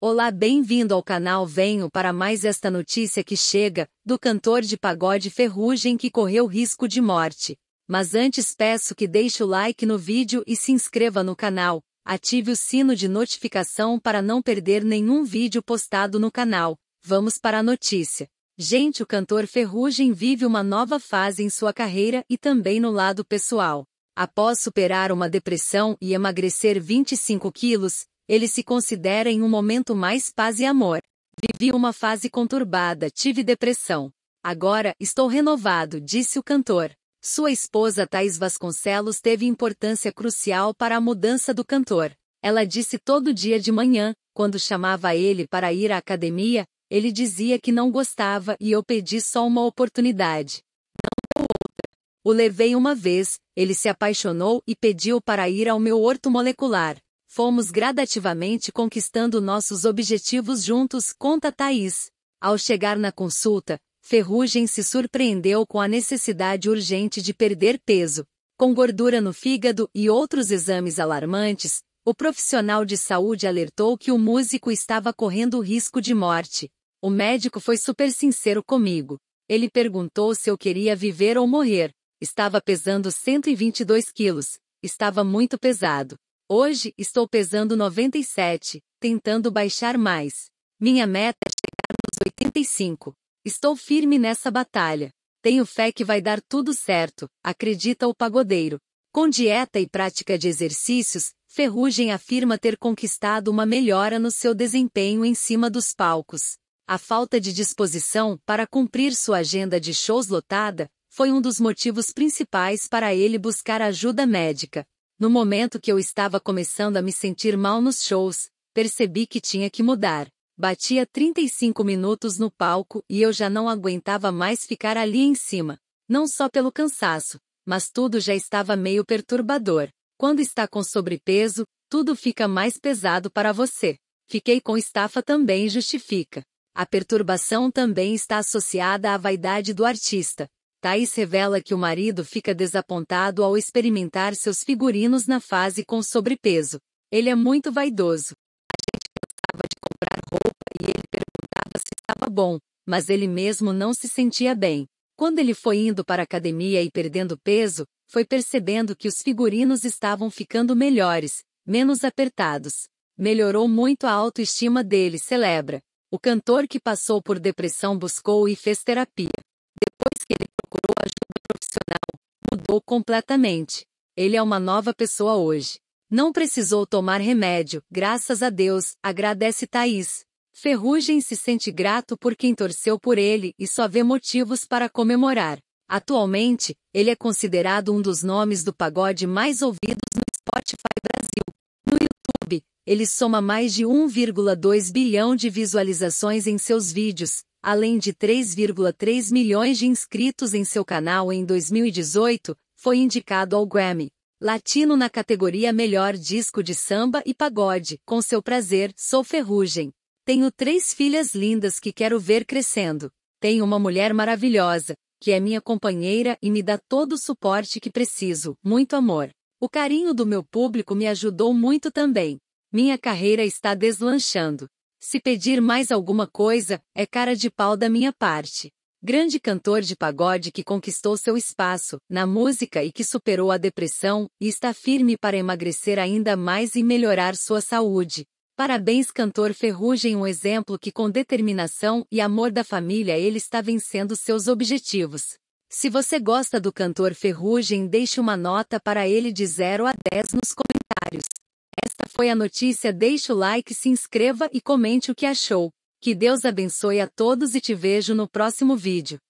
Olá, bem-vindo ao canal Venho para mais esta notícia que chega, do cantor de pagode Ferrugem que correu risco de morte. Mas antes peço que deixe o like no vídeo e se inscreva no canal, ative o sino de notificação para não perder nenhum vídeo postado no canal. Vamos para a notícia. Gente, o cantor Ferrugem vive uma nova fase em sua carreira e também no lado pessoal. Após superar uma depressão e emagrecer 25 quilos, ele se considera em um momento mais paz e amor. Vivi uma fase conturbada, tive depressão. Agora, estou renovado, disse o cantor. Sua esposa Thais Vasconcelos teve importância crucial para a mudança do cantor. Ela disse todo dia de manhã, quando chamava ele para ir à academia, ele dizia que não gostava e eu pedi só uma oportunidade. Não outra. O levei uma vez, ele se apaixonou e pediu para ir ao meu horto molecular. Fomos gradativamente conquistando nossos objetivos juntos, conta Thaís. Ao chegar na consulta, Ferrugem se surpreendeu com a necessidade urgente de perder peso. Com gordura no fígado e outros exames alarmantes, o profissional de saúde alertou que o músico estava correndo risco de morte. O médico foi super sincero comigo. Ele perguntou se eu queria viver ou morrer. Estava pesando 122 quilos. Estava muito pesado. Hoje estou pesando 97, tentando baixar mais. Minha meta é chegar nos 85. Estou firme nessa batalha. Tenho fé que vai dar tudo certo, acredita o pagodeiro. Com dieta e prática de exercícios, Ferrugem afirma ter conquistado uma melhora no seu desempenho em cima dos palcos. A falta de disposição para cumprir sua agenda de shows lotada foi um dos motivos principais para ele buscar ajuda médica. No momento que eu estava começando a me sentir mal nos shows, percebi que tinha que mudar. Batia 35 minutos no palco e eu já não aguentava mais ficar ali em cima. Não só pelo cansaço, mas tudo já estava meio perturbador. Quando está com sobrepeso, tudo fica mais pesado para você. Fiquei com estafa também justifica. A perturbação também está associada à vaidade do artista, Thais revela que o marido fica desapontado ao experimentar seus figurinos na fase com sobrepeso. Ele é muito vaidoso. A gente gostava de comprar roupa e ele perguntava se estava bom, mas ele mesmo não se sentia bem. Quando ele foi indo para a academia e perdendo peso, foi percebendo que os figurinos estavam ficando melhores, menos apertados. Melhorou muito a autoestima dele, celebra. O cantor que passou por depressão buscou e fez terapia. Depois profissional, mudou completamente. Ele é uma nova pessoa hoje. Não precisou tomar remédio, graças a Deus, agradece Thaís. Ferrugem se sente grato por quem torceu por ele e só vê motivos para comemorar. Atualmente, ele é considerado um dos nomes do pagode mais ouvidos no Spotify Brasil. No YouTube, ele soma mais de 1,2 bilhão de visualizações em seus vídeos, Além de 3,3 milhões de inscritos em seu canal em 2018, foi indicado ao Grammy Latino na categoria Melhor Disco de Samba e Pagode, com seu prazer, sou ferrugem. Tenho três filhas lindas que quero ver crescendo. Tenho uma mulher maravilhosa, que é minha companheira e me dá todo o suporte que preciso, muito amor. O carinho do meu público me ajudou muito também. Minha carreira está deslanchando. Se pedir mais alguma coisa, é cara de pau da minha parte. Grande cantor de pagode que conquistou seu espaço na música e que superou a depressão e está firme para emagrecer ainda mais e melhorar sua saúde. Parabéns, cantor Ferrugem, um exemplo que com determinação e amor da família ele está vencendo seus objetivos. Se você gosta do cantor Ferrugem, deixe uma nota para ele de 0 a 10 nos comentários foi a notícia, deixe o like, se inscreva e comente o que achou. Que Deus abençoe a todos e te vejo no próximo vídeo.